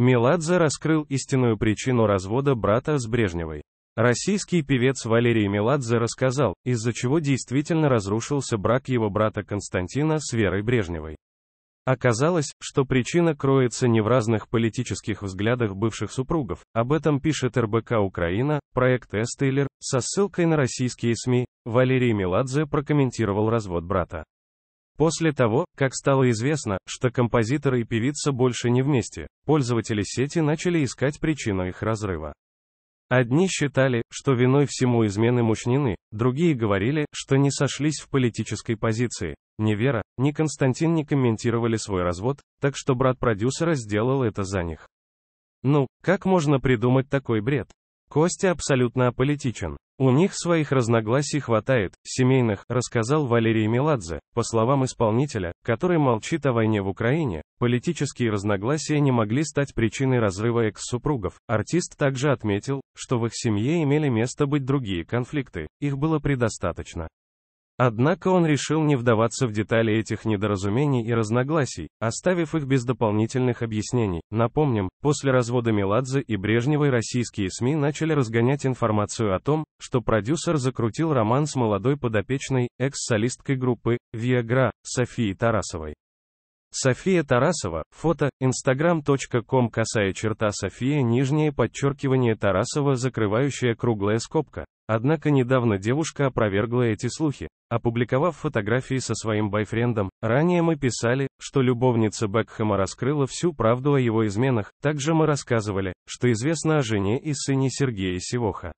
Меладзе раскрыл истинную причину развода брата с Брежневой. Российский певец Валерий Меладзе рассказал, из-за чего действительно разрушился брак его брата Константина с Верой Брежневой. Оказалось, что причина кроется не в разных политических взглядах бывших супругов, об этом пишет РБК «Украина», проект «Эстейлер», со ссылкой на российские СМИ, Валерий Меладзе прокомментировал развод брата. После того, как стало известно, что композитор и певица больше не вместе, пользователи сети начали искать причину их разрыва. Одни считали, что виной всему измены мучнины, другие говорили, что не сошлись в политической позиции. Ни Вера, ни Константин не комментировали свой развод, так что брат продюсера сделал это за них. Ну, как можно придумать такой бред? Костя абсолютно аполитичен. У них своих разногласий хватает, семейных, рассказал Валерий Меладзе. По словам исполнителя, который молчит о войне в Украине, политические разногласия не могли стать причиной разрыва экс-супругов. Артист также отметил, что в их семье имели место быть другие конфликты, их было предостаточно. Однако он решил не вдаваться в детали этих недоразумений и разногласий, оставив их без дополнительных объяснений. Напомним, после развода Меладзе и Брежневой российские СМИ начали разгонять информацию о том, что продюсер закрутил роман с молодой подопечной, экс-солисткой группы «Виагра» Софией Тарасовой. София Тарасова, фото, instagram.com косая черта София нижнее подчеркивание Тарасова закрывающая круглая скобка. Однако недавно девушка опровергла эти слухи, опубликовав фотографии со своим бойфрендом. Ранее мы писали, что любовница Бекхэма раскрыла всю правду о его изменах. Также мы рассказывали, что известно о жене и сыне Сергея Сивоха.